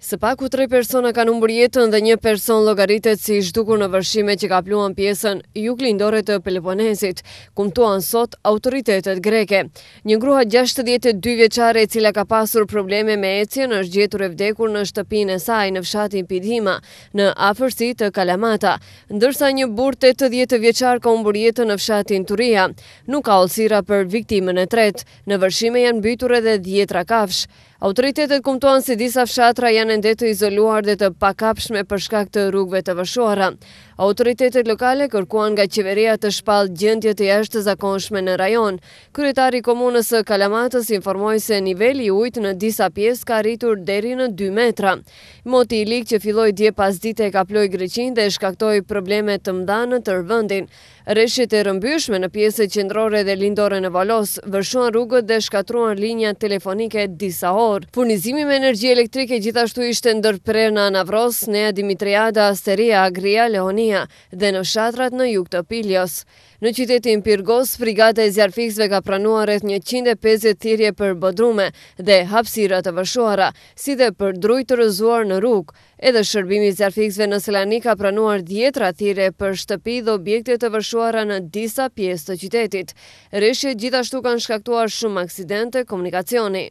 Se paku tre persona kanë umbër jetën dhe një person logaritet si shdukur në vërshime që ka pluan pjesën juk lindore të Peloponesit, kumtuan sot autoritetet greke. Një gruha 62 vjeqare e cila ka pasur probleme me ecjen është gjetur e vdekur në shtëpin e saj në fshatin Pidhima, në afërsi të Kalamata, ndërsa një bur 80 veçar ka umbër jetën në fshatin Turia. Nuk ka olsira për viktimën e tret, në vërshime janë bytur edhe djetra kafsh. Autoritetet kumtuan si disa fshatra janë ende të izoluar dhe të pakapshme për shkak të rrugve të vëshuara. Autoritetet lokale kërkuan nga qeveria të shpalë gjëndje të jashtë të zakonshme në rajon. Kryetari komunës Kalamatës informoj se nivelli ujtë në disa pjesë ka rritur deri në 2 metra. Moti i likë që filloj dje pas dite e ka ploj greqin dhe shkaktoj probleme të mdanë të rëvëndin. Reshjit e rëmbyshme në pjesë e qendrore dhe lindore në valos vëshuan rrugët dhe shkatruan linja telefonike disa orë. Furnizimi me energji elektrike gjithashtu ishte ndërprer në Anavros, Nea Dimitriada, Asteria, Agria, Leonia dhe në shatrat në juk të Piljos. Në qytetin Pyrgos, brigada e zjarfiksve ka pranuar rreth 150 thirrje për bodrume dhe hapësira të vëshuara, si dhe për drujt të rrëzuar në rrugë. Edhe shërbimi i zjarfiksve në Selani ka pranuar 10 thirrje për shtëpi dhe objekte të vëshuara në disa pjesë të qytetit. Rreshtet gjithashtu kanë shkaktuar shumë aksidente komunikacioni.